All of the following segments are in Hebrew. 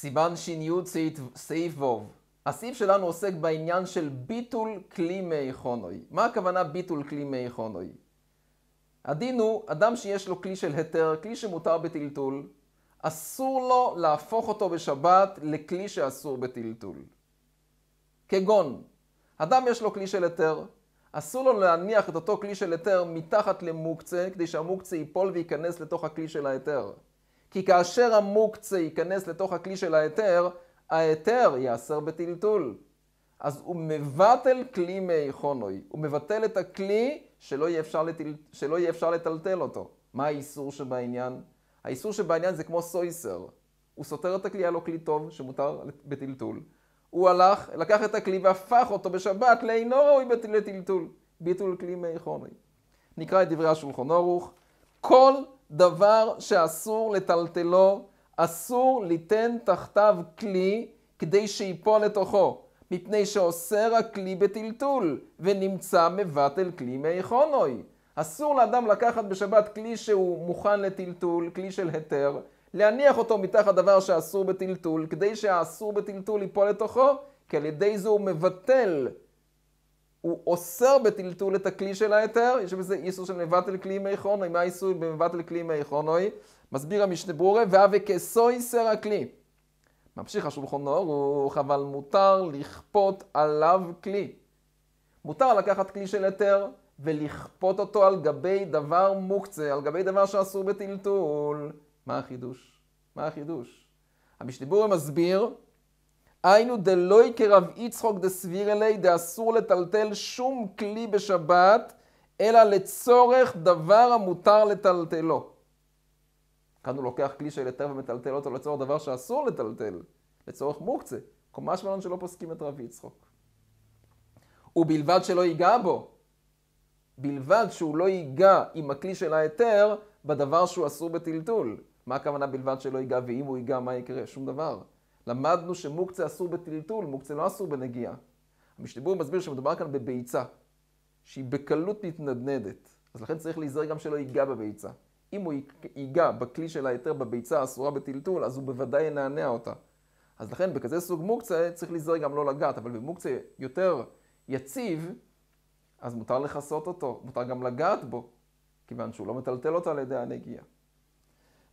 סימן ש"י סעיף ו'. הסעיף שלנו עוסק בעניין של ביטול כלי מי חונוי. מה הכוונה ביטול כלי מי חונוי? הדין הוא, אדם שיש לו כלי של היתר, כלי שמותר בטלטול, אסור לו להפוך אותו בשבת לכלי שאסור בטלטול. כגון, אדם יש לו כלי של היתר, אסור לו להניח את אותו כלי של היתר מתחת למוקצה, כדי שהמוקצה ייפול וייכנס לתוך הכלי של ההיתר. כי כאשר המוקצה ייכנס לתוך הכלי של ההיתר, ההיתר ייאסר בטלטול. אז הוא מבטל כלי מהיכונוי, הוא מבטל את הכלי שלא יהיה אפשר, לטל... שלא יהיה אפשר לטלטל אותו. מה האיסור שבעניין? האיסור שבעניין זה כמו סויסר. הוא סותר את הכלי, היה לו כלי טוב שמותר בטלטול. הוא הלך, לקח את הכלי והפך אותו בשבת לאינו ראוי לטלטול. ביטול כלי מהיכונוי. נקרא את דברי השולחון ערוך. כל דבר שאסור לטלטלו, אסור ליתן תחתיו כלי כדי שיפול לתוכו, מפני שאוסר הכלי בטלטול, ונמצא מבטל כלי מאיכונוי. אסור לאדם לקחת בשבת כלי שהוא מוכן לטלטול, כלי של היתר, להניח אותו מתחת דבר שאסור בטלטול, כדי שהאסור בטלטול ייפול לתוכו, כי על ידי זה הוא מבטל הוא אוסר בטלטול את הכלי של ההיתר, יש בזה איסור של נבטל כלי מי חונוי, מה האיסור בנבטל כלי מי חונוי? מסביר המשנה ברורי, ואבי והווה כסויסר הכלי. ממשיך השולחון אורוך, אבל מותר לכפות עליו כלי. מותר לקחת כלי של היתר ולכפות אותו על גבי דבר מוקצה, על גבי דבר שאסור בטלטול. מה החידוש? מה החידוש? המשנה ברורי מסביר היינו דלוי כרב יצחוק דסביר אלי דאסור לטלטל שום כלי בשבת, אלא לצורך דבר המותר לטלטלו. כאן הוא לוקח כלי של היתר ומטלטל אותו לצורך דבר שאסור לטלטל, לצורך מוקצה. קומה שמלון שלא פוסקים את רב יצחוק. ובלבד שלא ייגע בו, בלבד שהוא לא ייגע עם הכלי של ההיתר בדבר שהוא אסור בטלטול. מה הכוונה בלבד שלא ייגע, ואם הוא ייגע, מה יקרה? שום דבר. למדנו שמוקצה אסור בטלטול, מוקצה לא אסור בנגיעה. המשתבור מסביר שמדובר כאן בביצה, שהיא בקלות מתנדנדת, אז לכן צריך להיזהר גם שלא ייגע בביצה. אם הוא ייגע בכלי של ההיתר בביצה האסורה בטלטול, אז הוא בוודאי ינענע אותה. אז לכן בכזה סוג מוקצה צריך להיזהר גם לא לגעת, אבל במוקצה יותר יציב, אז מותר לכסות אותו, מותר גם לגעת בו, כיוון שהוא לא מטלטל אותה על ידי הנגיעה.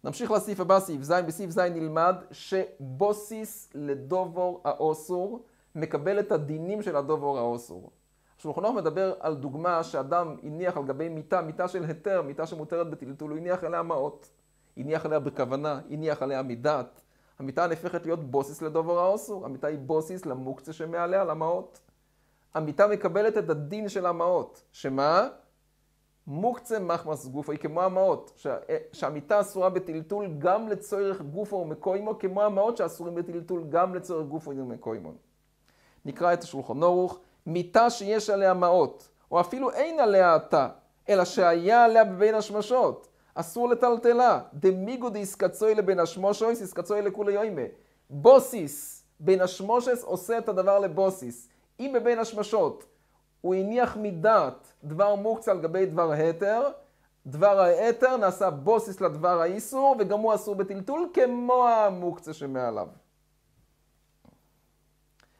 נמשיך לסעיף הבא, סעיף ז', בסעיף ז' נלמד שבוסיס לדובור האוסור מקבל את הדינים של הדובור האוסור. שולחן אור לא מדבר על דוגמה שאדם הניח על גבי מיטה, מיטה של היתר, מיטה שמותרת בטלטול, הוא הניח עליה מעות. הניח עליה בכוונה, הניח עליה מדעת. המיטה נהפכת להיות בוסיס לדובור האוסור, המיטה היא בוסיס למוקצה שמעליה, למעות. המיטה מקבלת את הדין של המעות, שמה? מוקצה מחמס גופו היא כמו המעות, אה, שהמיטה אסורה בטלטול גם לצורך גופו ומקוימו, כמו המעות שאסורים בטלטול גם לצורך גופו ומקוימו. נקרא את השולחון ערוך, מיטה שיש עליה מעות, או אפילו אין עליה עתה, אלא שהיה עליה בבין השמשות, אסור לטלטלה. דמיגו דיסקצוי לבין השמושויס, איסקצוי לכולי יוימה. בוסיס, בין השמושס עושה את הדבר לבוסיס. אם בבין השמשות הוא הניח מדעת דבר מוקצה על גבי דבר היתר, דבר ההיתר נעשה בוסיס לדבר האיסור, וגם הוא אסור בטלטול כמו המוקצה שמעליו.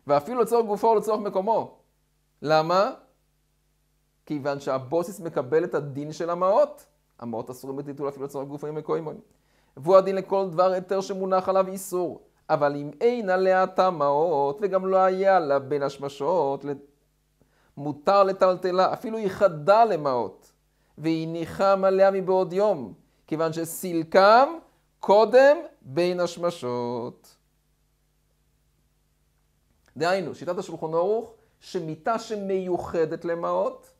ואפילו לצורך גופו או לצורך מקומו. למה? כיוון שהבוסיס מקבל את הדין של המעות. המעות אסורים בטלטול אפילו לצורך גופו ומקוימון. והוא הדין לכל דבר היתר שמונח עליו איסור. אבל אם אין עליה טמאות, וגם לא היה לה בין השמשות מותר לטלטלה, אפילו חדה למעות, ניחם עליה מבעוד יום, כיוון שסילקם קודם בין השמשות. דהיינו, שיטת השולחון ערוך, שמיטה שמיוחדת למעות,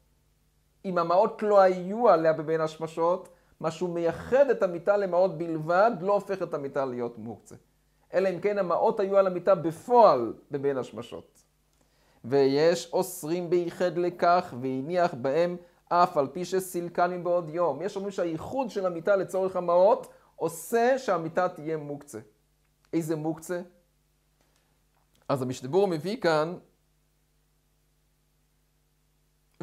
אם המעות לא היו עליה בבין השמשות, מה שהוא מייחד את המיטה למעות בלבד, לא הופך את המיטה להיות מוקצה. אלא אם כן המעות היו על המיטה בפועל בבין השמשות. ויש אוסרים בייחד לכך והניח בהם אף על פי שסילקני בעוד יום. יש אומרים שהייחוד של המיטה לצורך המעות עושה שהמיטה תהיה מוקצה. איזה מוקצה? אז המשתבור מביא כאן,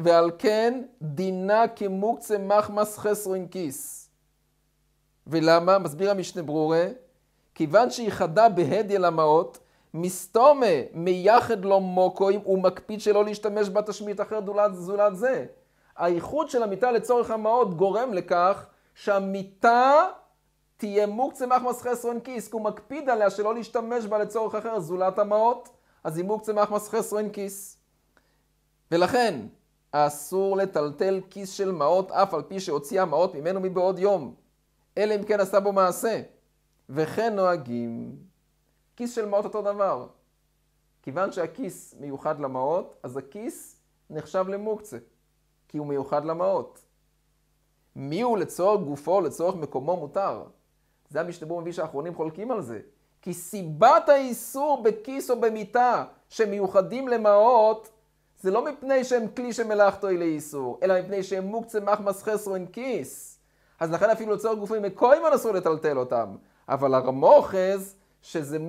ועל כן דינה כמוקצה מחמס חסרין כיס. ולמה? מסביר המשנה ברורה, כיוון שייחדה בהדיה למעות, מסתומה, מייחד לו מוקוים, הוא מקפיד שלא להשתמש בתשמית אחרת זולת, זולת זה. הייחוד של המיטה לצורך המעות גורם לכך שהמיטה תהיה מוקצה מחמס חסרון כיס, כי הוא מקפיד עליה שלא להשתמש בה לצורך אחר זולת המעות, אז היא מוקצה מחמס חסרון כיס. ולכן, אסור לטלטל כיס של מעות אף על פי שהוציא המעות ממנו מבעוד יום, אלא אם כן עשה בו מעשה. וכן נוהגים כיס של מעות אותו דבר. כיוון שהכיס מיוחד למעות, אז הכיס נחשב למוקצה, כי הוא מיוחד למעות. מי הוא לצורך גופו, לצורך מקומו מותר? זה המשתבר מביא שהאחרונים חולקים על זה. כי סיבת האיסור בכיס או במיטה שמיוחדים למעות, זה לא מפני שהם כלי שמלאכתו היא לאיסור, אלא מפני שהם מוקצה מחמס חסר אין כיס. אז לכן אפילו לצורך גופים מקוימן אסור לטלטל אותם. אבל הרמוכז שזה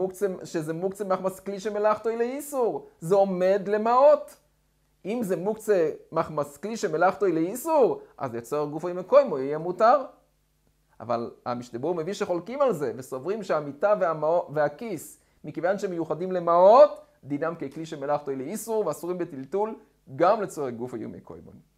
מוקצה, מחמס כלי שמלאכתו היא לאיסור. זה עומד למעות. אם זה מוקצה מחמס כלי שמלאכתו היא לאיסור, אז יצור גופו עם מקוימו יהיה מותר. אבל המשתבור מביא שחולקים על זה, וסוברים שהמיטה והמאו, והכיס, מכיוון שהם מיוחדים למעות, דינם ככלי שמלאכתו היא לאיסור, ואסורים בטלטול, גם לצורך גוף היומי קויבון.